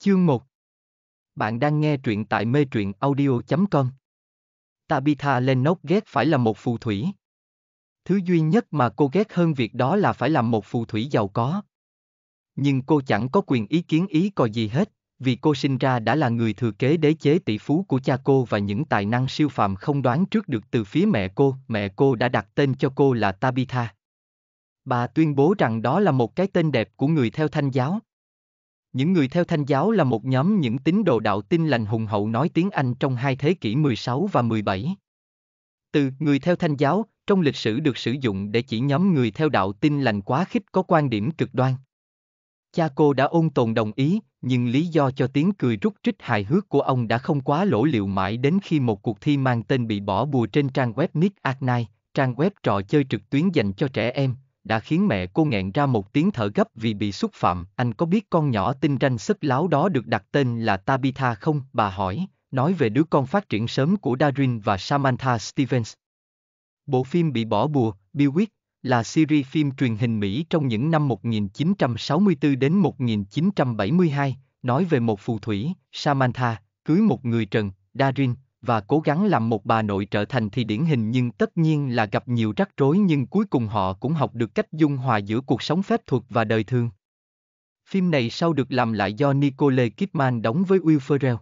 Chương 1 Bạn đang nghe truyện tại mê truyện audio.com Tabitha Lennox ghét phải là một phù thủy. Thứ duy nhất mà cô ghét hơn việc đó là phải làm một phù thủy giàu có. Nhưng cô chẳng có quyền ý kiến ý coi gì hết, vì cô sinh ra đã là người thừa kế đế chế tỷ phú của cha cô và những tài năng siêu phàm không đoán trước được từ phía mẹ cô. Mẹ cô đã đặt tên cho cô là Tabitha. Bà tuyên bố rằng đó là một cái tên đẹp của người theo thanh giáo, những người theo thanh giáo là một nhóm những tín đồ đạo tin lành hùng hậu nói tiếng Anh trong hai thế kỷ 16 và 17. Từ người theo thanh giáo, trong lịch sử được sử dụng để chỉ nhóm người theo đạo tin lành quá khích có quan điểm cực đoan. Cha cô đã ôn tồn đồng ý, nhưng lý do cho tiếng cười rút trích hài hước của ông đã không quá lỗ liệu mãi đến khi một cuộc thi mang tên bị bỏ bùa trên trang web Nick Agnai, trang web trò chơi trực tuyến dành cho trẻ em, đã khiến mẹ cô nghẹn ra một tiếng thở gấp vì bị xúc phạm. Anh có biết con nhỏ tinh ranh sức láo đó được đặt tên là Tabitha không? Bà hỏi, nói về đứa con phát triển sớm của Darin và Samantha Stevens. Bộ phim bị bỏ bùa, Bewitch, là series phim truyền hình Mỹ trong những năm 1964 đến 1972, nói về một phù thủy, Samantha, cưới một người trần, Darin, và cố gắng làm một bà nội trở thành thì điển hình nhưng tất nhiên là gặp nhiều rắc rối nhưng cuối cùng họ cũng học được cách dung hòa giữa cuộc sống phép thuật và đời thường. Phim này sau được làm lại do Nicole Kidman đóng với Will Ferrell.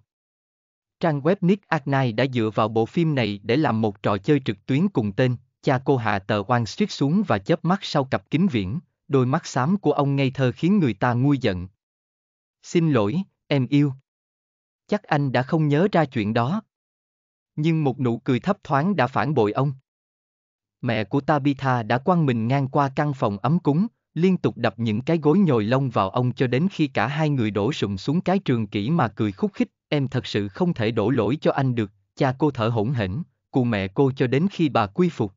Trang web Nick Agnai đã dựa vào bộ phim này để làm một trò chơi trực tuyến cùng tên, cha cô hạ tờ Wall Street xuống và chớp mắt sau cặp kính viễn, đôi mắt xám của ông ngây thơ khiến người ta nguôi giận. Xin lỗi, em yêu. Chắc anh đã không nhớ ra chuyện đó, nhưng một nụ cười thấp thoáng đã phản bội ông. Mẹ của Tabitha đã quăng mình ngang qua căn phòng ấm cúng, liên tục đập những cái gối nhồi lông vào ông cho đến khi cả hai người đổ sụm xuống cái trường kỹ mà cười khúc khích, em thật sự không thể đổ lỗi cho anh được, cha cô thở hổn hển, cụ mẹ cô cho đến khi bà quy phục.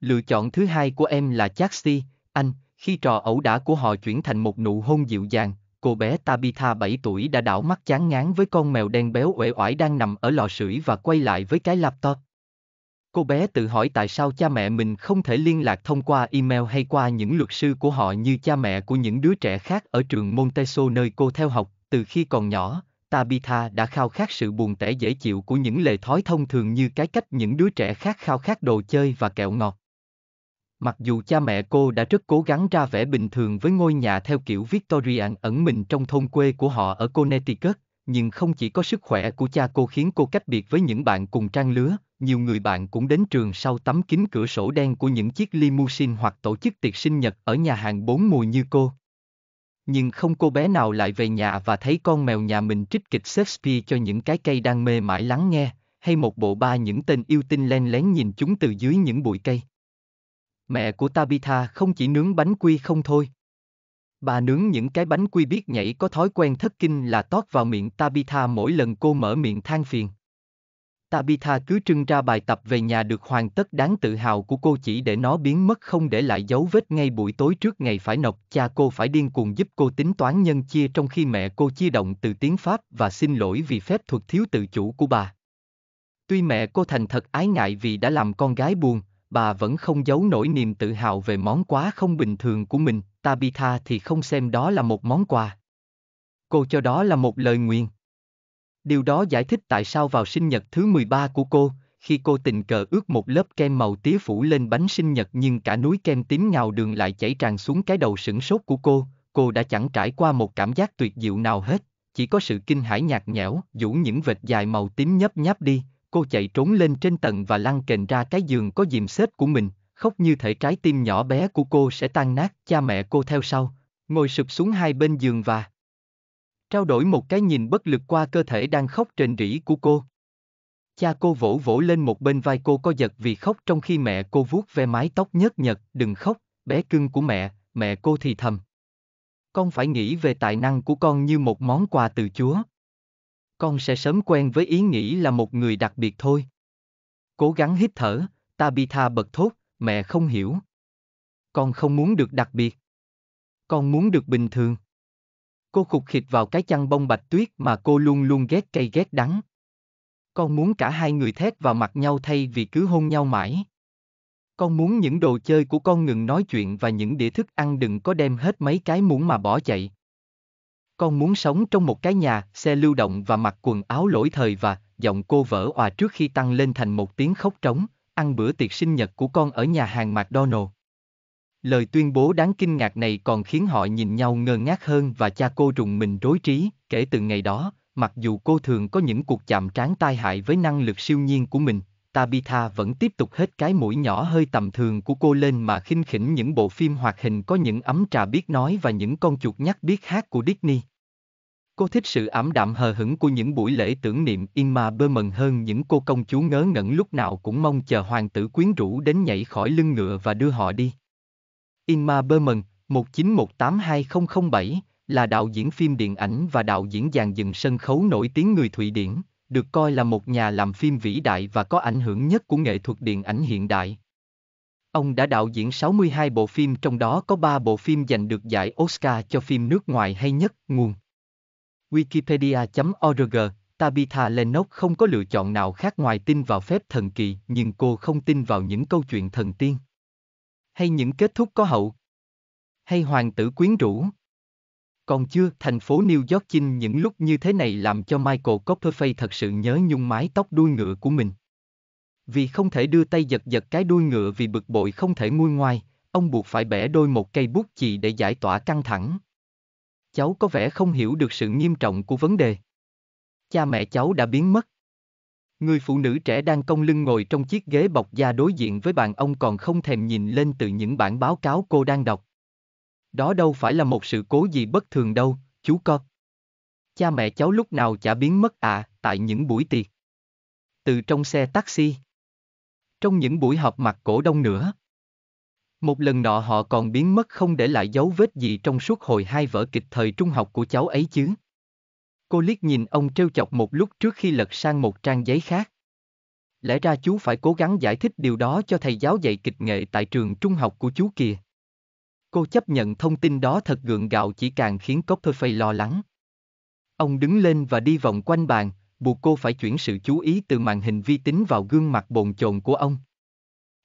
Lựa chọn thứ hai của em là Chastity, anh, khi trò ẩu đả của họ chuyển thành một nụ hôn dịu dàng, cô bé Tabitha 7 tuổi đã đảo mắt chán ngán với con mèo đen béo uể oải đang nằm ở lò sưởi và quay lại với cái laptop. Cô bé tự hỏi tại sao cha mẹ mình không thể liên lạc thông qua email hay qua những luật sư của họ như cha mẹ của những đứa trẻ khác ở trường Monteso nơi cô theo học. Từ khi còn nhỏ, Tabitha đã khao khát sự buồn tẻ dễ chịu của những lề thói thông thường như cái cách những đứa trẻ khác khao khát đồ chơi và kẹo ngọt. Mặc dù cha mẹ cô đã rất cố gắng ra vẻ bình thường với ngôi nhà theo kiểu Victorian ẩn mình trong thôn quê của họ ở Connecticut, nhưng không chỉ có sức khỏe của cha cô khiến cô cách biệt với những bạn cùng trang lứa, nhiều người bạn cũng đến trường sau tấm kính cửa sổ đen của những chiếc limousine hoặc tổ chức tiệc sinh nhật ở nhà hàng bốn mùa như cô. Nhưng không cô bé nào lại về nhà và thấy con mèo nhà mình trích kịch Shakespeare cho những cái cây đang mê mãi lắng nghe, hay một bộ ba những tên yêu tinh len lén nhìn chúng từ dưới những bụi cây. Mẹ của Tabitha không chỉ nướng bánh quy không thôi. Bà nướng những cái bánh quy biết nhảy có thói quen thất kinh là tót vào miệng Tabitha mỗi lần cô mở miệng than phiền. Tabitha cứ trưng ra bài tập về nhà được hoàn tất đáng tự hào của cô chỉ để nó biến mất không để lại dấu vết ngay buổi tối trước ngày phải nộp. Cha cô phải điên cuồng giúp cô tính toán nhân chia trong khi mẹ cô chia động từ tiếng Pháp và xin lỗi vì phép thuật thiếu tự chủ của bà. Tuy mẹ cô thành thật ái ngại vì đã làm con gái buồn, bà vẫn không giấu nổi niềm tự hào về món quá không bình thường của mình, Tabitha thì không xem đó là một món quà. Cô cho đó là một lời nguyện. Điều đó giải thích tại sao vào sinh nhật thứ 13 của cô, khi cô tình cờ ướt một lớp kem màu tía phủ lên bánh sinh nhật nhưng cả núi kem tím ngào đường lại chảy tràn xuống cái đầu sửng sốt của cô, cô đã chẳng trải qua một cảm giác tuyệt diệu nào hết, chỉ có sự kinh hãi nhạt nhẽo, dũ những vệt dài màu tím nhấp nháp đi, cô chạy trốn lên trên tầng và lăn kềnh ra cái giường có dìm xếp của mình, khóc như thể trái tim nhỏ bé của cô sẽ tan nát, cha mẹ cô theo sau, ngồi sụp xuống hai bên giường và trao đổi một cái nhìn bất lực qua cơ thể đang khóc trên rỉ của cô. Cha cô vỗ vỗ lên một bên vai cô co giật vì khóc trong khi mẹ cô vuốt ve mái tóc nhớt nhật, đừng khóc, bé cưng của mẹ, mẹ cô thì thầm. Con phải nghĩ về tài năng của con như một món quà từ Chúa con sẽ sớm quen với ý nghĩ là một người đặc biệt thôi. Cố gắng hít thở, Tabitha bật thốt, mẹ không hiểu. Con không muốn được đặc biệt. Con muốn được bình thường. Cô khục khịt vào cái chăn bông bạch tuyết mà cô luôn luôn ghét cay ghét đắng. Con muốn cả hai người thét vào mặt nhau thay vì cứ hôn nhau mãi. Con muốn những đồ chơi của con ngừng nói chuyện và những đĩa thức ăn đừng có đem hết mấy cái muỗng mà bỏ chạy. Con muốn sống trong một cái nhà, xe lưu động và mặc quần áo lỗi thời và, giọng cô vỡ òa trước khi tăng lên thành một tiếng khóc trống, ăn bữa tiệc sinh nhật của con ở nhà hàng McDonald. Lời tuyên bố đáng kinh ngạc này còn khiến họ nhìn nhau ngơ ngác hơn và cha cô rùng mình rối trí, kể từ ngày đó, mặc dù cô thường có những cuộc chạm trán tai hại với năng lực siêu nhiên của mình, Tabitha vẫn tiếp tục hết cái mũi nhỏ hơi tầm thường của cô lên mà khinh khỉnh những bộ phim hoạt hình có những ấm trà biết nói và những con chuột nhắc biết hát của Disney. Cô thích sự ảm đạm hờ hững của những buổi lễ tưởng niệm Inma Berman hơn những cô công chúa ngớ ngẩn lúc nào cũng mong chờ hoàng tử quyến rũ đến nhảy khỏi lưng ngựa và đưa họ đi. Inma Berman, 1918-2007, là đạo diễn phim điện ảnh và đạo diễn dàn dựng sân khấu nổi tiếng người Thụy Điển được coi là một nhà làm phim vĩ đại và có ảnh hưởng nhất của nghệ thuật điện ảnh hiện đại. Ông đã đạo diễn 62 bộ phim trong đó có 3 bộ phim giành được giải Oscar cho phim nước ngoài hay nhất, nguồn. Wikipedia.org, Tabitha Lennox không có lựa chọn nào khác ngoài tin vào phép thần kỳ nhưng cô không tin vào những câu chuyện thần tiên. Hay những kết thúc có hậu. Hay hoàng tử quyến rũ. Còn chưa, thành phố New York chinh những lúc như thế này làm cho Michael Copperface thật sự nhớ nhung mái tóc đuôi ngựa của mình. Vì không thể đưa tay giật giật cái đuôi ngựa vì bực bội không thể nguôi ngoai, ông buộc phải bẻ đôi một cây bút chì để giải tỏa căng thẳng. Cháu có vẻ không hiểu được sự nghiêm trọng của vấn đề. Cha mẹ cháu đã biến mất. Người phụ nữ trẻ đang cong lưng ngồi trong chiếc ghế bọc da đối diện với bạn ông còn không thèm nhìn lên từ những bản báo cáo cô đang đọc. Đó đâu phải là một sự cố gì bất thường đâu, chú con. Cha mẹ cháu lúc nào chả biến mất à, tại những buổi tiệc. Từ trong xe taxi. Trong những buổi họp mặt cổ đông nữa. Một lần nọ họ còn biến mất không để lại dấu vết gì trong suốt hồi hai vở kịch thời trung học của cháu ấy chứ. Cô liếc nhìn ông trêu chọc một lúc trước khi lật sang một trang giấy khác. Lẽ ra chú phải cố gắng giải thích điều đó cho thầy giáo dạy kịch nghệ tại trường trung học của chú kìa. Cô chấp nhận thông tin đó thật gượng gạo chỉ càng khiến Copperface lo lắng. Ông đứng lên và đi vòng quanh bàn, buộc cô phải chuyển sự chú ý từ màn hình vi tính vào gương mặt bồn chồn của ông.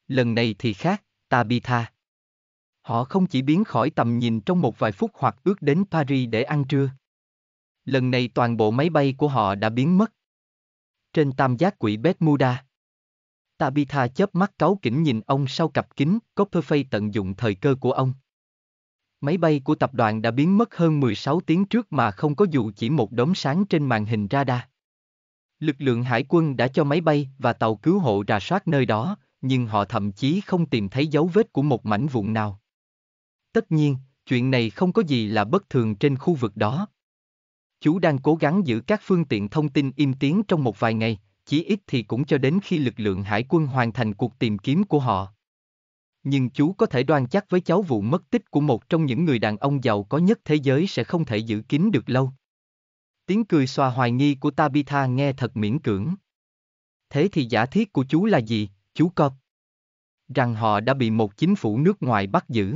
Lần này thì khác, Tabitha. Họ không chỉ biến khỏi tầm nhìn trong một vài phút hoặc ước đến Paris để ăn trưa. Lần này toàn bộ máy bay của họ đã biến mất. Trên tam giác quỷ Bermuda. Tabitha chớp mắt cáu kỉnh nhìn ông sau cặp kính, Copperface tận dụng thời cơ của ông. Máy bay của tập đoàn đã biến mất hơn 16 tiếng trước mà không có dù chỉ một đốm sáng trên màn hình radar. Lực lượng hải quân đã cho máy bay và tàu cứu hộ rà soát nơi đó, nhưng họ thậm chí không tìm thấy dấu vết của một mảnh vụn nào. Tất nhiên, chuyện này không có gì là bất thường trên khu vực đó. Chú đang cố gắng giữ các phương tiện thông tin im tiếng trong một vài ngày, chỉ ít thì cũng cho đến khi lực lượng hải quân hoàn thành cuộc tìm kiếm của họ nhưng chú có thể đoan chắc với cháu vụ mất tích của một trong những người đàn ông giàu có nhất thế giới sẽ không thể giữ kín được lâu. Tiếng cười xòa hoài nghi của Tabitha nghe thật miễn cưỡng. Thế thì giả thiết của chú là gì, chú cọp? Rằng họ đã bị một chính phủ nước ngoài bắt giữ.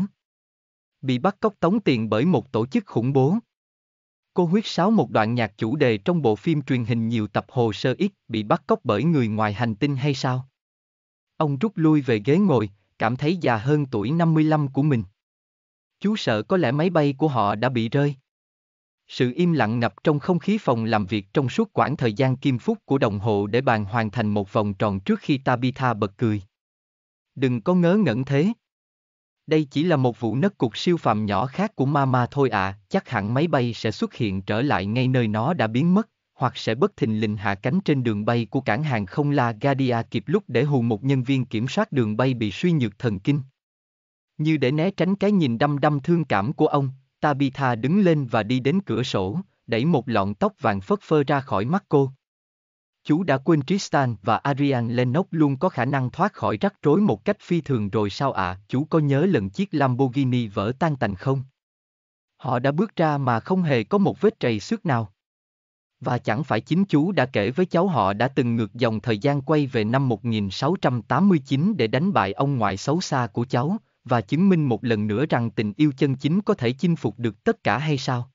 Bị bắt cóc tống tiền bởi một tổ chức khủng bố. Cô huyết sáo một đoạn nhạc chủ đề trong bộ phim truyền hình nhiều tập hồ sơ ít bị bắt cóc bởi người ngoài hành tinh hay sao? Ông rút lui về ghế ngồi, cảm thấy già hơn tuổi 55 của mình. Chú sợ có lẽ máy bay của họ đã bị rơi. Sự im lặng ngập trong không khí phòng làm việc trong suốt quãng thời gian kim phút của đồng hồ để bàn hoàn thành một vòng tròn trước khi Tabitha bật cười. Đừng có ngớ ngẩn thế. Đây chỉ là một vụ nấc cục siêu phàm nhỏ khác của Mama thôi ạ, à, chắc hẳn máy bay sẽ xuất hiện trở lại ngay nơi nó đã biến mất hoặc sẽ bất thình lình hạ cánh trên đường bay của cảng hàng không La Gadia kịp lúc để hù một nhân viên kiểm soát đường bay bị suy nhược thần kinh. Như để né tránh cái nhìn đăm đăm thương cảm của ông, Tabitha đứng lên và đi đến cửa sổ, đẩy một lọn tóc vàng phất phơ ra khỏi mắt cô. Chú đã quên Tristan và Arian Lennox luôn có khả năng thoát khỏi rắc rối một cách phi thường rồi sao ạ, à? chú có nhớ lần chiếc Lamborghini vỡ tan tành không? Họ đã bước ra mà không hề có một vết trầy xước nào. Và chẳng phải chính chú đã kể với cháu họ đã từng ngược dòng thời gian quay về năm 1689 để đánh bại ông ngoại xấu xa của cháu, và chứng minh một lần nữa rằng tình yêu chân chính có thể chinh phục được tất cả hay sao?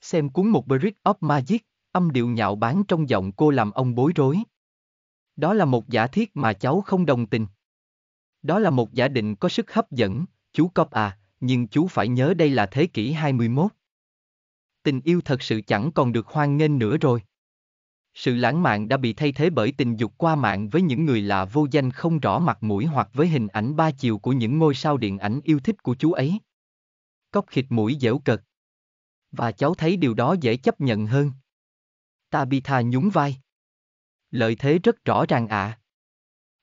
Xem cuốn một Brick of Magic, âm điệu nhạo bán trong giọng cô làm ông bối rối. Đó là một giả thiết mà cháu không đồng tình. Đó là một giả định có sức hấp dẫn, chú Cop à, nhưng chú phải nhớ đây là thế kỷ 21 tình yêu thật sự chẳng còn được hoan nghênh nữa rồi. Sự lãng mạn đã bị thay thế bởi tình dục qua mạng với những người lạ vô danh không rõ mặt mũi hoặc với hình ảnh ba chiều của những ngôi sao điện ảnh yêu thích của chú ấy. Cóc khịt mũi dẻo cợt. Và cháu thấy điều đó dễ chấp nhận hơn. Tabitha nhún vai. Lợi thế rất rõ ràng ạ. À.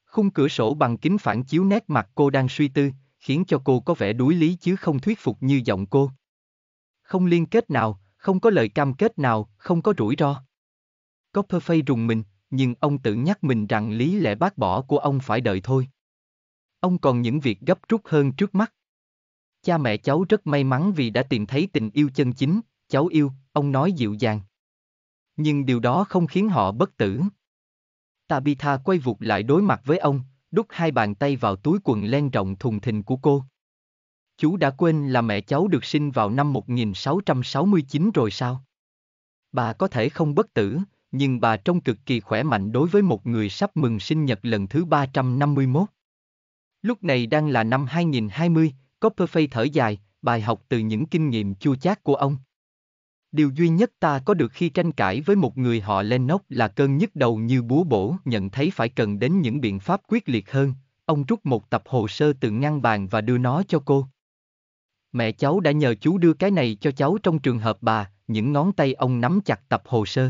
Khung cửa sổ bằng kính phản chiếu nét mặt cô đang suy tư, khiến cho cô có vẻ đuối lý chứ không thuyết phục như giọng cô. Không liên kết nào, không có lời cam kết nào, không có rủi ro. Copperface rùng mình, nhưng ông tự nhắc mình rằng lý lẽ bác bỏ của ông phải đợi thôi. Ông còn những việc gấp rút hơn trước mắt. Cha mẹ cháu rất may mắn vì đã tìm thấy tình yêu chân chính, cháu yêu, ông nói dịu dàng. Nhưng điều đó không khiến họ bất tử. Tabitha quay vụt lại đối mặt với ông, đút hai bàn tay vào túi quần len rộng thùng thình của cô. Chú đã quên là mẹ cháu được sinh vào năm 1669 rồi sao? Bà có thể không bất tử, nhưng bà trông cực kỳ khỏe mạnh đối với một người sắp mừng sinh nhật lần thứ 351. Lúc này đang là năm 2020, Copperface thở dài, bài học từ những kinh nghiệm chua chát của ông. Điều duy nhất ta có được khi tranh cãi với một người họ lên nóc là cơn nhức đầu như búa bổ nhận thấy phải cần đến những biện pháp quyết liệt hơn. Ông rút một tập hồ sơ từ ngăn bàn và đưa nó cho cô. Mẹ cháu đã nhờ chú đưa cái này cho cháu trong trường hợp bà, những ngón tay ông nắm chặt tập hồ sơ.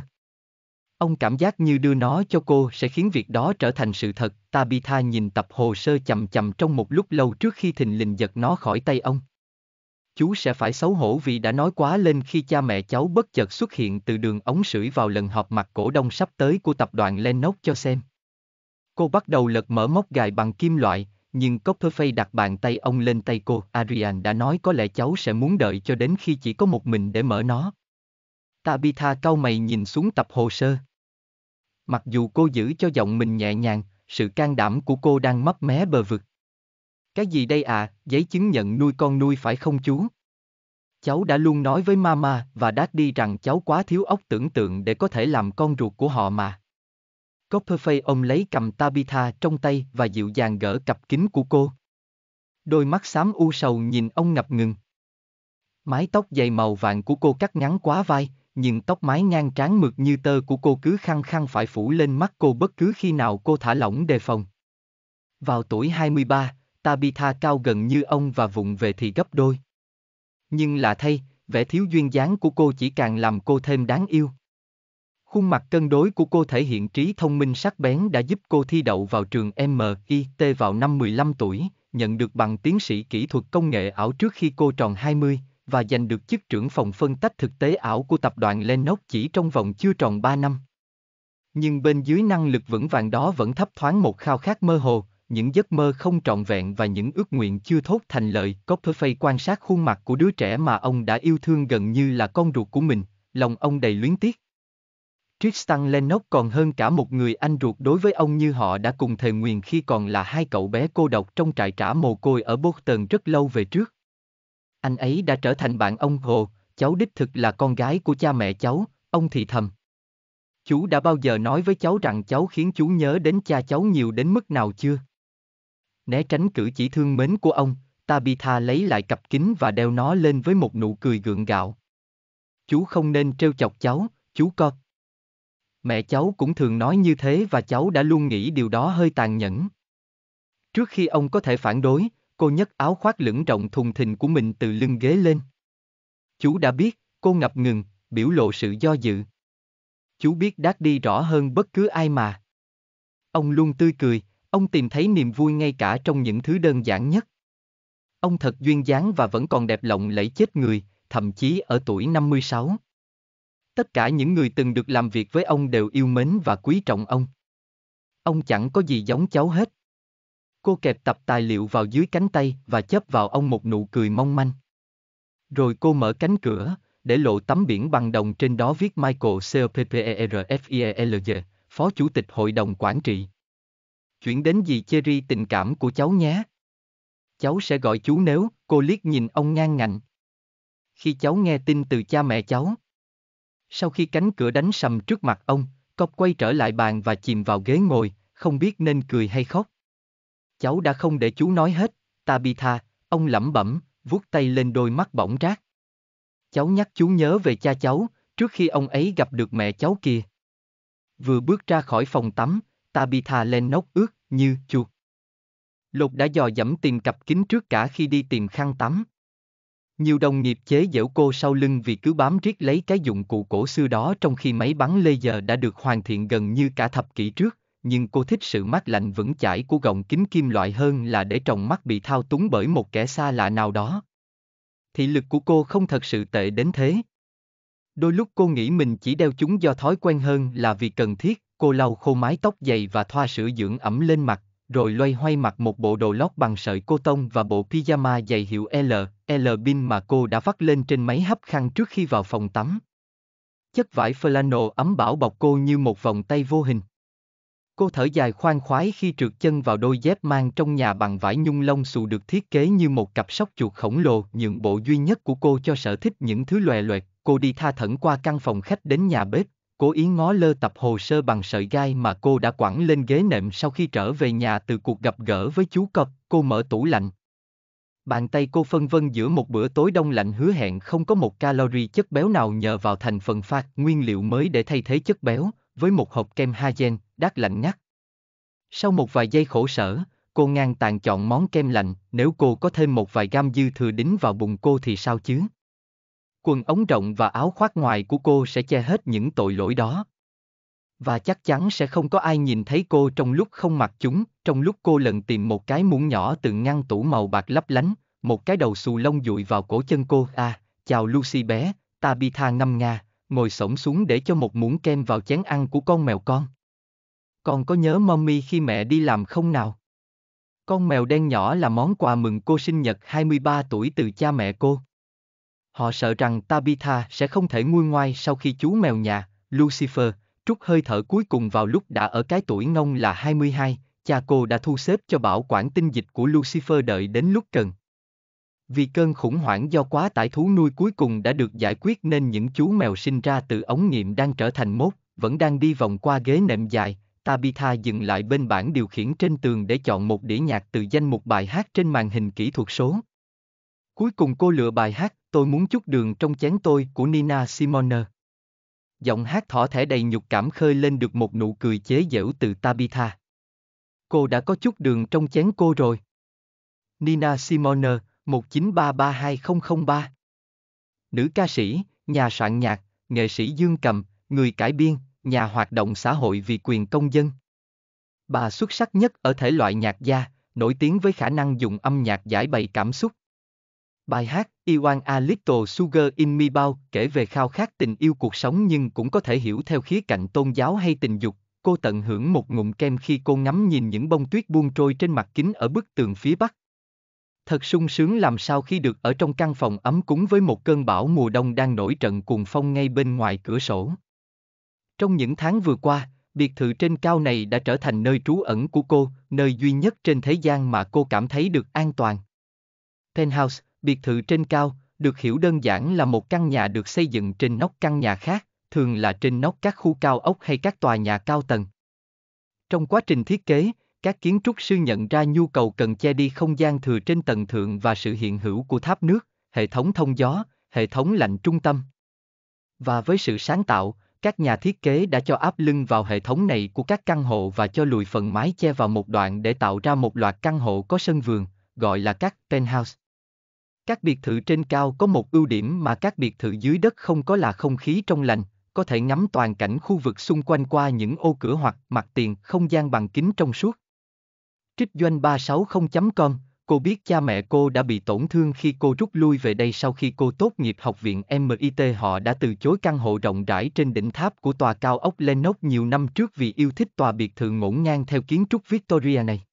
Ông cảm giác như đưa nó cho cô sẽ khiến việc đó trở thành sự thật, Tabitha nhìn tập hồ sơ chậm chầm trong một lúc lâu trước khi thình lình giật nó khỏi tay ông. Chú sẽ phải xấu hổ vì đã nói quá lên khi cha mẹ cháu bất chợt xuất hiện từ đường ống sưởi vào lần họp mặt cổ đông sắp tới của tập đoàn Lennox cho xem. Cô bắt đầu lật mở móc gài bằng kim loại, nhưng Copperface đặt bàn tay ông lên tay cô. Adrian đã nói có lẽ cháu sẽ muốn đợi cho đến khi chỉ có một mình để mở nó. Tabitha cau mày nhìn xuống tập hồ sơ. Mặc dù cô giữ cho giọng mình nhẹ nhàng, sự can đảm của cô đang mấp mé bờ vực. Cái gì đây à, giấy chứng nhận nuôi con nuôi phải không chú? Cháu đã luôn nói với mama và daddy rằng cháu quá thiếu óc tưởng tượng để có thể làm con ruột của họ mà. Copperface ông lấy cầm Tabitha trong tay và dịu dàng gỡ cặp kính của cô. Đôi mắt xám u sầu nhìn ông ngập ngừng. Mái tóc dày màu vàng của cô cắt ngắn quá vai, nhưng tóc mái ngang trán mượt như tơ của cô cứ khăng khăng phải phủ lên mắt cô bất cứ khi nào cô thả lỏng đề phòng. Vào tuổi 23, Tabitha cao gần như ông và vụng về thì gấp đôi. Nhưng lạ thay, vẻ thiếu duyên dáng của cô chỉ càng làm cô thêm đáng yêu. Khuôn mặt cân đối của cô thể hiện trí thông minh sắc bén đã giúp cô thi đậu vào trường MIT vào năm 15 tuổi, nhận được bằng tiến sĩ kỹ thuật công nghệ ảo trước khi cô tròn 20, và giành được chức trưởng phòng phân tách thực tế ảo của tập đoàn Lenox chỉ trong vòng chưa tròn 3 năm. Nhưng bên dưới năng lực vững vàng đó vẫn thấp thoáng một khao khát mơ hồ, những giấc mơ không trọn vẹn và những ước nguyện chưa thốt thành lời. Copperface quan sát khuôn mặt của đứa trẻ mà ông đã yêu thương gần như là con ruột của mình, lòng ông đầy luyến tiếc. Tristan Lennox còn hơn cả một người anh ruột đối với ông như họ đã cùng thề nguyện khi còn là hai cậu bé cô độc trong trại trả mồ côi ở Boston rất lâu về trước. Anh ấy đã trở thành bạn ông Hồ, cháu đích thực là con gái của cha mẹ cháu, ông thì thầm. Chú đã bao giờ nói với cháu rằng cháu khiến chú nhớ đến cha cháu nhiều đến mức nào chưa? Né tránh cử chỉ thương mến của ông, Tabitha lấy lại cặp kính và đeo nó lên với một nụ cười gượng gạo. Chú không nên trêu chọc cháu, chú con. Mẹ cháu cũng thường nói như thế và cháu đã luôn nghĩ điều đó hơi tàn nhẫn. Trước khi ông có thể phản đối, cô nhấc áo khoác lửng rộng thùng thình của mình từ lưng ghế lên. Chú đã biết, cô ngập ngừng, biểu lộ sự do dự. Chú biết đát đi rõ hơn bất cứ ai mà. Ông luôn tươi cười, ông tìm thấy niềm vui ngay cả trong những thứ đơn giản nhất. Ông thật duyên dáng và vẫn còn đẹp lộng lẫy chết người, thậm chí ở tuổi 56. Tất cả những người từng được làm việc với ông đều yêu mến và quý trọng ông. Ông chẳng có gì giống cháu hết. Cô kẹp tập tài liệu vào dưới cánh tay và chớp vào ông một nụ cười mong manh. Rồi cô mở cánh cửa, để lộ tấm biển bằng đồng trên đó viết Michael COPPERFIELG, Phó Chủ tịch Hội đồng Quản trị. Chuyển đến dì Cherry tình cảm của cháu nhé. Cháu sẽ gọi chú nếu, cô liếc nhìn ông ngang ngạnh. Khi cháu nghe tin từ cha mẹ cháu, sau khi cánh cửa đánh sầm trước mặt ông, cọp quay trở lại bàn và chìm vào ghế ngồi, không biết nên cười hay khóc. Cháu đã không để chú nói hết, Tabitha, ông lẩm bẩm, vuốt tay lên đôi mắt bỏng rác. Cháu nhắc chú nhớ về cha cháu, trước khi ông ấy gặp được mẹ cháu kia. Vừa bước ra khỏi phòng tắm, Tabitha lên nóc ướt như chuột. Lục đã dò dẫm tìm cặp kính trước cả khi đi tìm khăn tắm. Nhiều đồng nghiệp chế giễu cô sau lưng vì cứ bám riết lấy cái dụng cụ cổ xưa đó trong khi máy bắn laser đã được hoàn thiện gần như cả thập kỷ trước, nhưng cô thích sự mát lạnh vững chãi của gọng kính kim loại hơn là để tròng mắt bị thao túng bởi một kẻ xa lạ nào đó. Thị lực của cô không thật sự tệ đến thế. Đôi lúc cô nghĩ mình chỉ đeo chúng do thói quen hơn là vì cần thiết, cô lau khô mái tóc dày và thoa sữa dưỡng ẩm lên mặt, rồi loay hoay mặc một bộ đồ lót bằng sợi cô tông và bộ pyjama dày hiệu L, L-pin mà cô đã vắt lên trên máy hấp khăn trước khi vào phòng tắm. Chất vải flannel ấm bảo bọc cô như một vòng tay vô hình. Cô thở dài khoan khoái khi trượt chân vào đôi dép mang trong nhà bằng vải nhung lông xù được thiết kế như một cặp sóc chuột khổng lồ, nhượng bộ duy nhất của cô cho sở thích những thứ loè loẹt. Cô đi tha thẩn qua căn phòng khách đến nhà bếp, cố ý ngó lơ tập hồ sơ bằng sợi gai mà cô đã quẳng lên ghế nệm sau khi trở về nhà từ cuộc gặp gỡ với chú cọp. Cô mở tủ lạnh, Bàn tay cô phân vân giữa một bữa tối đông lạnh hứa hẹn không có một calorie chất béo nào nhờ vào thành phần phạt nguyên liệu mới để thay thế chất béo, với một hộp kem Hagen, đắt lạnh ngắt. Sau một vài giây khổ sở, cô ngang tàn chọn món kem lạnh, nếu cô có thêm một vài gam dư thừa đính vào bụng cô thì sao chứ? Quần ống rộng và áo khoác ngoài của cô sẽ che hết những tội lỗi đó và chắc chắn sẽ không có ai nhìn thấy cô trong lúc không mặc chúng, trong lúc cô lần tìm một cái muỗng nhỏ từ ngăn tủ màu bạc lấp lánh, một cái đầu xù lông dụi vào cổ chân cô. À, chào Lucy bé, Tabitha ngâm nga, ngồi xổm xuống để cho một muỗng kem vào chén ăn của con mèo con. Con có nhớ mommy khi mẹ đi làm không nào? Con mèo đen nhỏ là món quà mừng cô sinh nhật 23 tuổi từ cha mẹ cô. Họ sợ rằng Tabitha sẽ không thể nguôi ngoai sau khi chú mèo nhà, Lucifer, trút hơi thở cuối cùng vào lúc đã ở cái tuổi ngông là 22, cha cô đã thu xếp cho bảo quản tinh dịch của Lucifer đợi đến lúc cần. Vì cơn khủng hoảng do quá tải thú nuôi cuối cùng đã được giải quyết nên những chú mèo sinh ra từ ống nghiệm đang trở thành mốt, vẫn đang đi vòng qua ghế nệm dài, Tabitha dừng lại bên bảng điều khiển trên tường để chọn một đĩa nhạc từ danh mục bài hát trên màn hình kỹ thuật số. Cuối cùng cô lựa bài hát Tôi muốn chút đường trong chén tôi của Nina Simone giọng hát thỏ thẻ đầy nhục cảm khơi lên được một nụ cười chế giễu từ Tabitha. Cô đã có chút đường trong chén cô rồi. Nina Simone, 19332003 Nữ ca sĩ, nhà soạn nhạc, nghệ sĩ Dương Cầm, người cải biên, nhà hoạt động xã hội vì quyền công dân. Bà xuất sắc nhất ở thể loại nhạc gia, nổi tiếng với khả năng dùng âm nhạc giải bày cảm xúc, Bài hát Iwan Want A Little Sugar In Me Bao kể về khao khát tình yêu cuộc sống nhưng cũng có thể hiểu theo khía cạnh tôn giáo hay tình dục. Cô tận hưởng một ngụm kem khi cô ngắm nhìn những bông tuyết buông trôi trên mặt kính ở bức tường phía bắc. Thật sung sướng làm sao khi được ở trong căn phòng ấm cúng với một cơn bão mùa đông đang nổi trận cuồng phong ngay bên ngoài cửa sổ. Trong những tháng vừa qua, biệt thự trên cao này đã trở thành nơi trú ẩn của cô, nơi duy nhất trên thế gian mà cô cảm thấy được an toàn. Penthouse, Biệt thự trên cao, được hiểu đơn giản là một căn nhà được xây dựng trên nóc căn nhà khác, thường là trên nóc các khu cao ốc hay các tòa nhà cao tầng. Trong quá trình thiết kế, các kiến trúc sư nhận ra nhu cầu cần che đi không gian thừa trên tầng thượng và sự hiện hữu của tháp nước, hệ thống thông gió, hệ thống lạnh trung tâm. Và với sự sáng tạo, các nhà thiết kế đã cho áp lưng vào hệ thống này của các căn hộ và cho lùi phần mái che vào một đoạn để tạo ra một loạt căn hộ có sân vườn, gọi là các penthouse. Các biệt thự trên cao có một ưu điểm mà các biệt thự dưới đất không có là không khí trong lành, có thể ngắm toàn cảnh khu vực xung quanh qua những ô cửa hoặc mặt tiền không gian bằng kính trong suốt. Trích doanh 360.com, cô biết cha mẹ cô đã bị tổn thương khi cô rút lui về đây sau khi cô tốt nghiệp học viện MIT họ đã từ chối căn hộ rộng rãi trên đỉnh tháp của tòa cao ốc Lenox nhiều năm trước vì yêu thích tòa biệt thự ngổn ngang theo kiến trúc Victoria này.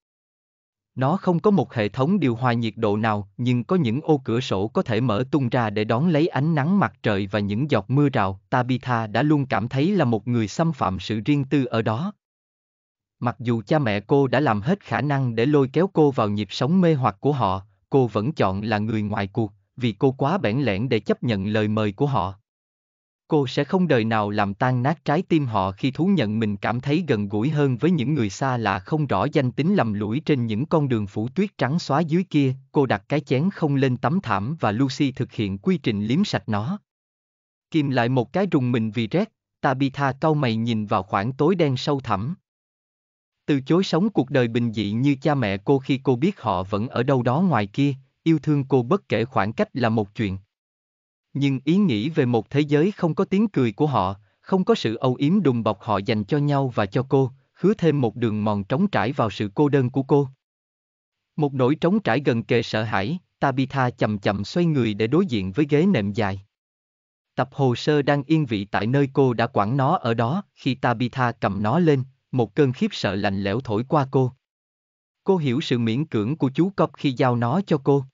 Nó không có một hệ thống điều hòa nhiệt độ nào, nhưng có những ô cửa sổ có thể mở tung ra để đón lấy ánh nắng mặt trời và những giọt mưa rào. Tabitha đã luôn cảm thấy là một người xâm phạm sự riêng tư ở đó. Mặc dù cha mẹ cô đã làm hết khả năng để lôi kéo cô vào nhịp sống mê hoặc của họ, cô vẫn chọn là người ngoài cuộc, vì cô quá bẽn lẽn để chấp nhận lời mời của họ cô sẽ không đời nào làm tan nát trái tim họ khi thú nhận mình cảm thấy gần gũi hơn với những người xa lạ không rõ danh tính lầm lũi trên những con đường phủ tuyết trắng xóa dưới kia, cô đặt cái chén không lên tấm thảm và Lucy thực hiện quy trình liếm sạch nó. Kim lại một cái rùng mình vì rét, Tabitha cau mày nhìn vào khoảng tối đen sâu thẳm. Từ chối sống cuộc đời bình dị như cha mẹ cô khi cô biết họ vẫn ở đâu đó ngoài kia, yêu thương cô bất kể khoảng cách là một chuyện. Nhưng ý nghĩ về một thế giới không có tiếng cười của họ, không có sự âu yếm đùm bọc họ dành cho nhau và cho cô, hứa thêm một đường mòn trống trải vào sự cô đơn của cô. Một nỗi trống trải gần kề sợ hãi, Tabitha chậm chậm xoay người để đối diện với ghế nệm dài. Tập hồ sơ đang yên vị tại nơi cô đã quản nó ở đó, khi Tabitha cầm nó lên, một cơn khiếp sợ lạnh lẽo thổi qua cô. Cô hiểu sự miễn cưỡng của chú cọp khi giao nó cho cô.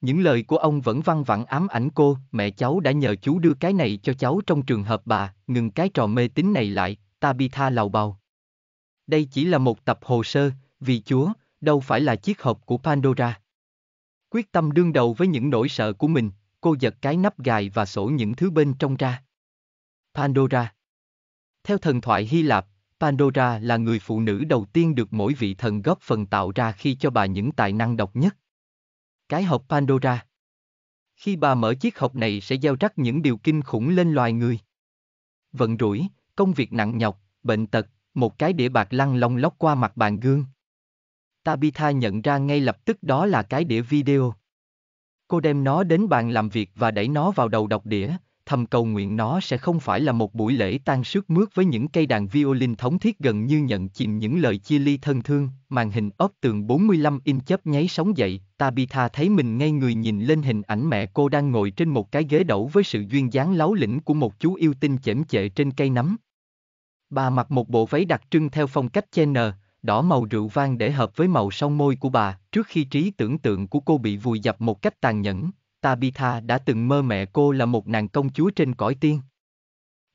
Những lời của ông vẫn văng vẳng ám ảnh cô, mẹ cháu đã nhờ chú đưa cái này cho cháu trong trường hợp bà, ngừng cái trò mê tín này lại, Tabitha lào bào. Đây chỉ là một tập hồ sơ, vì Chúa, đâu phải là chiếc hộp của Pandora. Quyết tâm đương đầu với những nỗi sợ của mình, cô giật cái nắp gài và sổ những thứ bên trong ra. Pandora Theo thần thoại Hy Lạp, Pandora là người phụ nữ đầu tiên được mỗi vị thần góp phần tạo ra khi cho bà những tài năng độc nhất. Cái hộp Pandora. Khi bà mở chiếc hộp này sẽ gieo rắc những điều kinh khủng lên loài người. Vận rủi, công việc nặng nhọc, bệnh tật, một cái đĩa bạc lăn long lóc qua mặt bàn gương. Tabitha nhận ra ngay lập tức đó là cái đĩa video. Cô đem nó đến bàn làm việc và đẩy nó vào đầu đọc đĩa, thầm cầu nguyện nó sẽ không phải là một buổi lễ tan sướt mướt với những cây đàn violin thống thiết gần như nhận chìm những lời chia ly thân thương, màn hình ốp tường 45 inch chớp nháy sóng dậy, Tabitha thấy mình ngay người nhìn lên hình ảnh mẹ cô đang ngồi trên một cái ghế đẩu với sự duyên dáng láo lĩnh của một chú yêu tinh chễm chệ trên cây nấm. Bà mặc một bộ váy đặc trưng theo phong cách Chanel, đỏ màu rượu vang để hợp với màu son môi của bà, trước khi trí tưởng tượng của cô bị vùi dập một cách tàn nhẫn, Tabitha đã từng mơ mẹ cô là một nàng công chúa trên cõi tiên.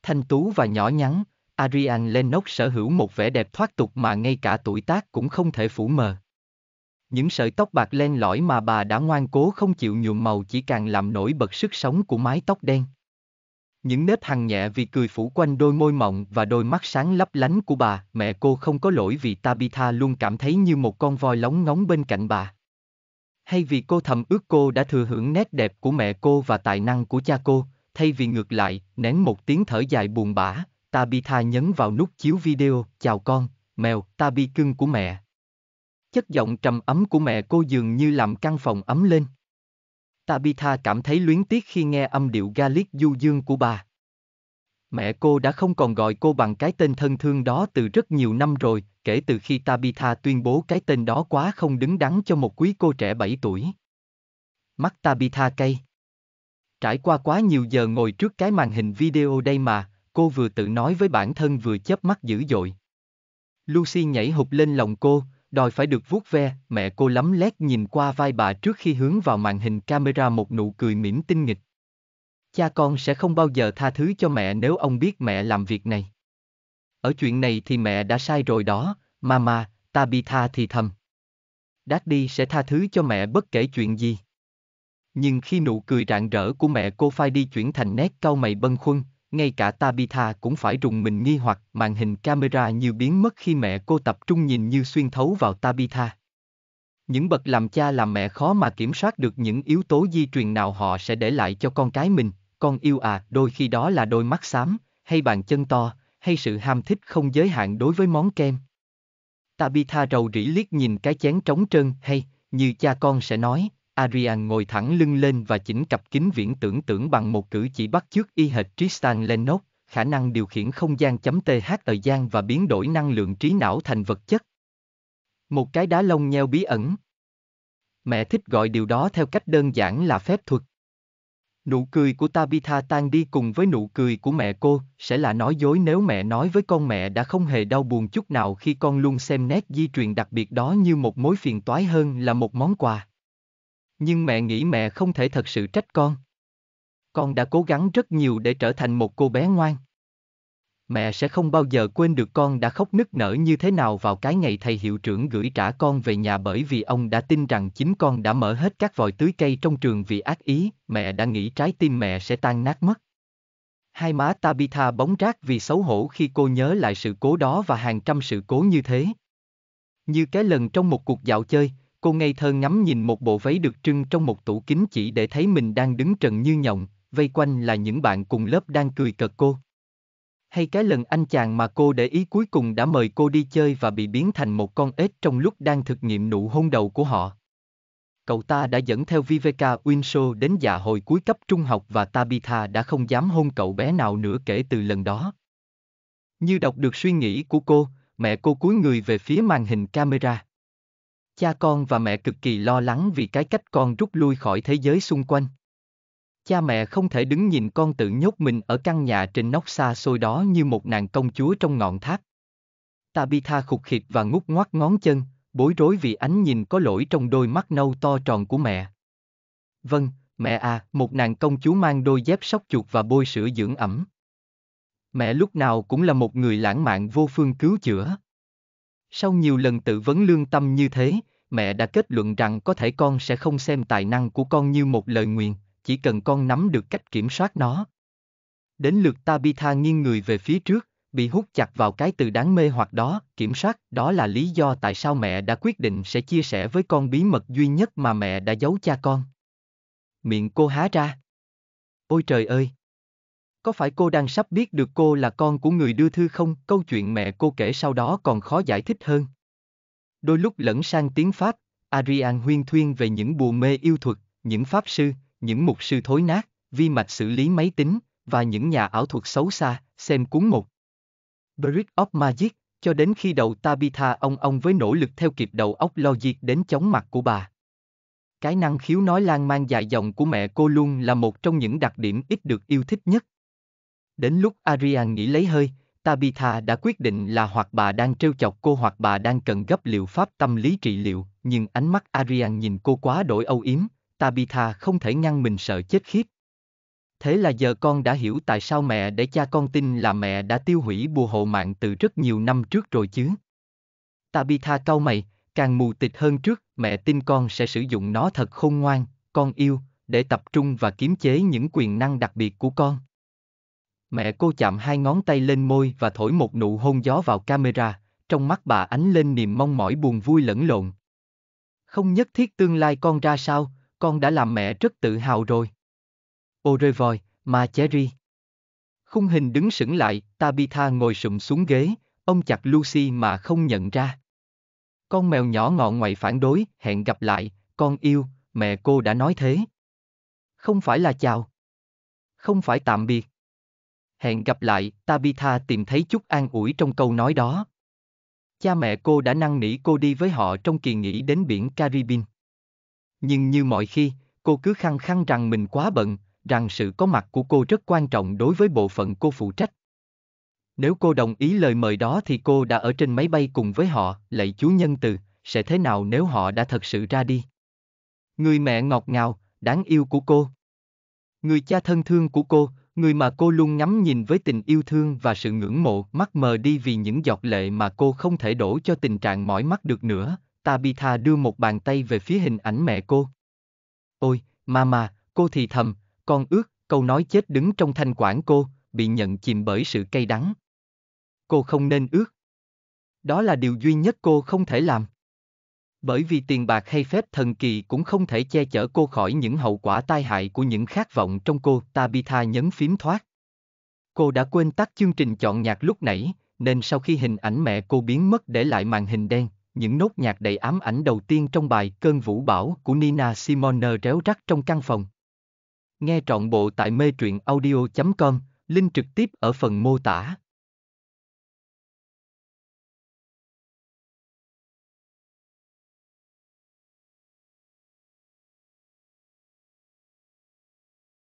Thanh tú và nhỏ nhắn, Ariane Lennox sở hữu một vẻ đẹp thoát tục mà ngay cả tuổi tác cũng không thể phủ mờ. Những sợi tóc bạc len lỏi mà bà đã ngoan cố không chịu nhuộm màu chỉ càng làm nổi bật sức sống của mái tóc đen. Những nếp hằn nhẹ vì cười phủ quanh đôi môi mọng và đôi mắt sáng lấp lánh của bà, mẹ cô không có lỗi vì Tabitha luôn cảm thấy như một con voi lóng ngóng bên cạnh bà hay vì cô thầm ước cô đã thừa hưởng nét đẹp của mẹ cô và tài năng của cha cô, thay vì ngược lại, nén một tiếng thở dài buồn bã, Tabitha nhấn vào nút chiếu video, chào con, mèo, Tabi cưng của mẹ. Chất giọng trầm ấm của mẹ cô dường như làm căn phòng ấm lên. Tabitha cảm thấy luyến tiếc khi nghe âm điệu Gallic du dương của bà mẹ cô đã không còn gọi cô bằng cái tên thân thương đó từ rất nhiều năm rồi, kể từ khi Tabitha tuyên bố cái tên đó quá không đứng đắn cho một quý cô trẻ 7 tuổi. Mắt Tabitha cay. Trải qua quá nhiều giờ ngồi trước cái màn hình video đây mà, cô vừa tự nói với bản thân vừa chớp mắt dữ dội. Lucy nhảy hụt lên lòng cô, đòi phải được vuốt ve, mẹ cô lấm lét nhìn qua vai bà trước khi hướng vào màn hình camera một nụ cười mỉm tinh nghịch. Cha con sẽ không bao giờ tha thứ cho mẹ nếu ông biết mẹ làm việc này. Ở chuyện này thì mẹ đã sai rồi đó, mama, Ta Tabitha thì thầm. Daddy sẽ tha thứ cho mẹ bất kể chuyện gì. Nhưng khi nụ cười rạng rỡ của mẹ cô phai đi chuyển thành nét cau mày bâng khuâng, ngay cả Tabitha cũng phải rùng mình nghi hoặc màn hình camera như biến mất khi mẹ cô tập trung nhìn như xuyên thấu vào Tabitha. Những bậc làm cha làm mẹ khó mà kiểm soát được những yếu tố di truyền nào họ sẽ để lại cho con cái mình, con yêu à, đôi khi đó là đôi mắt xám, hay bàn chân to, hay sự ham thích không giới hạn đối với món kem. Tabitha rầu rĩ liếc nhìn cái chén trống trơn hay, như cha con sẽ nói, Adrian ngồi thẳng lưng lên và chỉnh cặp kính viễn tưởng tưởng bằng một cử chỉ bắt chước y hệt Tristan Lennox, khả năng điều khiển không gian chấm TH thời gian và biến đổi năng lượng trí não thành vật chất. Một cái đá lông nheo bí ẩn. Mẹ thích gọi điều đó theo cách đơn giản là phép thuật. Nụ cười của Tabitha tan đi cùng với nụ cười của mẹ cô, sẽ là nói dối nếu mẹ nói với con mẹ đã không hề đau buồn chút nào khi con luôn xem nét di truyền đặc biệt đó như một mối phiền toái hơn là một món quà. Nhưng mẹ nghĩ mẹ không thể thật sự trách con. Con đã cố gắng rất nhiều để trở thành một cô bé ngoan mẹ sẽ không bao giờ quên được con đã khóc nức nở như thế nào vào cái ngày thầy hiệu trưởng gửi trả con về nhà bởi vì ông đã tin rằng chính con đã mở hết các vòi tưới cây trong trường vì ác ý, mẹ đã nghĩ trái tim mẹ sẽ tan nát mất. Hai má Tabitha bóng rác vì xấu hổ khi cô nhớ lại sự cố đó và hàng trăm sự cố như thế. Như cái lần trong một cuộc dạo chơi, cô ngây thơ ngắm nhìn một bộ váy được trưng trong một tủ kính chỉ để thấy mình đang đứng trần như nhộng, vây quanh là những bạn cùng lớp đang cười cợt cô hay cái lần anh chàng mà cô để ý cuối cùng đã mời cô đi chơi và bị biến thành một con ếch trong lúc đang thực nghiệm nụ hôn đầu của họ. Cậu ta đã dẫn theo Viveka Winshaw đến dạ hồi cuối cấp trung học và Tabitha đã không dám hôn cậu bé nào nữa kể từ lần đó. Như đọc được suy nghĩ của cô, mẹ cô cúi người về phía màn hình camera. Cha con và mẹ cực kỳ lo lắng vì cái cách con rút lui khỏi thế giới xung quanh. Cha mẹ không thể đứng nhìn con tự nhốt mình ở căn nhà trên nóc xa xôi đó như một nàng công chúa trong ngọn tháp. Tabitha khục khịt và ngút ngoắt ngón chân, bối rối vì ánh nhìn có lỗi trong đôi mắt nâu to tròn của mẹ. Vâng, mẹ à, một nàng công chúa mang đôi dép sóc chuột và bôi sữa dưỡng ẩm. Mẹ lúc nào cũng là một người lãng mạn vô phương cứu chữa. Sau nhiều lần tự vấn lương tâm như thế, mẹ đã kết luận rằng có thể con sẽ không xem tài năng của con như một lời nguyền chỉ cần con nắm được cách kiểm soát nó. Đến lượt Tabitha nghiêng người về phía trước, bị hút chặt vào cái từ đáng mê hoặc đó, kiểm soát, đó là lý do tại sao mẹ đã quyết định sẽ chia sẻ với con bí mật duy nhất mà mẹ đã giấu cha con. Miệng cô há ra. Ôi trời ơi! Có phải cô đang sắp biết được cô là con của người đưa thư không? Câu chuyện mẹ cô kể sau đó còn khó giải thích hơn. Đôi lúc lẫn sang tiếng Pháp, Adrian huyên thuyên về những bùa mê yêu thuật, những pháp sư, những mục sư thối nát, vi mạch xử lý máy tính, và những nhà ảo thuật xấu xa, xem cuốn một. Brick of Magic, cho đến khi đầu Tabitha ông ông với nỗ lực theo kịp đầu óc logic đến chóng mặt của bà. Cái năng khiếu nói lan man dài dòng của mẹ cô luôn là một trong những đặc điểm ít được yêu thích nhất. Đến lúc Arian nghĩ lấy hơi, Tabitha đã quyết định là hoặc bà đang trêu chọc cô hoặc bà đang cần gấp liệu pháp tâm lý trị liệu, nhưng ánh mắt Arian nhìn cô quá đổi âu yếm, Tabitha không thể ngăn mình sợ chết khiếp. Thế là giờ con đã hiểu tại sao mẹ để cha con tin là mẹ đã tiêu hủy bùa hộ mạng từ rất nhiều năm trước rồi chứ. Tabitha cau mày, càng mù tịt hơn trước, mẹ tin con sẽ sử dụng nó thật khôn ngoan, con yêu, để tập trung và kiếm chế những quyền năng đặc biệt của con. Mẹ cô chạm hai ngón tay lên môi và thổi một nụ hôn gió vào camera, trong mắt bà ánh lên niềm mong mỏi buồn vui lẫn lộn. Không nhất thiết tương lai con ra sao, con đã làm mẹ rất tự hào rồi. Ô rơi vòi, mà chế Khung hình đứng sững lại, Tabitha ngồi sụm xuống ghế, ông chặt Lucy mà không nhận ra. Con mèo nhỏ ngọn ngoài phản đối, hẹn gặp lại, con yêu, mẹ cô đã nói thế. Không phải là chào. Không phải tạm biệt. Hẹn gặp lại, Tabitha tìm thấy chút an ủi trong câu nói đó. Cha mẹ cô đã năn nỉ cô đi với họ trong kỳ nghỉ đến biển Caribbean. Nhưng như mọi khi, cô cứ khăng khăng rằng mình quá bận, rằng sự có mặt của cô rất quan trọng đối với bộ phận cô phụ trách. Nếu cô đồng ý lời mời đó thì cô đã ở trên máy bay cùng với họ, lạy chú nhân từ, sẽ thế nào nếu họ đã thật sự ra đi? Người mẹ ngọt ngào, đáng yêu của cô. Người cha thân thương của cô, người mà cô luôn ngắm nhìn với tình yêu thương và sự ngưỡng mộ mắt mờ đi vì những giọt lệ mà cô không thể đổ cho tình trạng mỏi mắt được nữa, Tabitha đưa một bàn tay về phía hình ảnh mẹ cô. Ôi, mama, cô thì thầm, con ước, câu nói chết đứng trong thanh quản cô, bị nhận chìm bởi sự cay đắng. Cô không nên ước. Đó là điều duy nhất cô không thể làm. Bởi vì tiền bạc hay phép thần kỳ cũng không thể che chở cô khỏi những hậu quả tai hại của những khát vọng trong cô, Tabitha nhấn phím thoát. Cô đã quên tắt chương trình chọn nhạc lúc nãy, nên sau khi hình ảnh mẹ cô biến mất để lại màn hình đen, những nốt nhạc đầy ám ảnh đầu tiên trong bài Cơn Vũ Bảo của Nina Simone réo rắt trong căn phòng. Nghe trọn bộ tại mê truyện audio.com, link trực tiếp ở phần mô tả.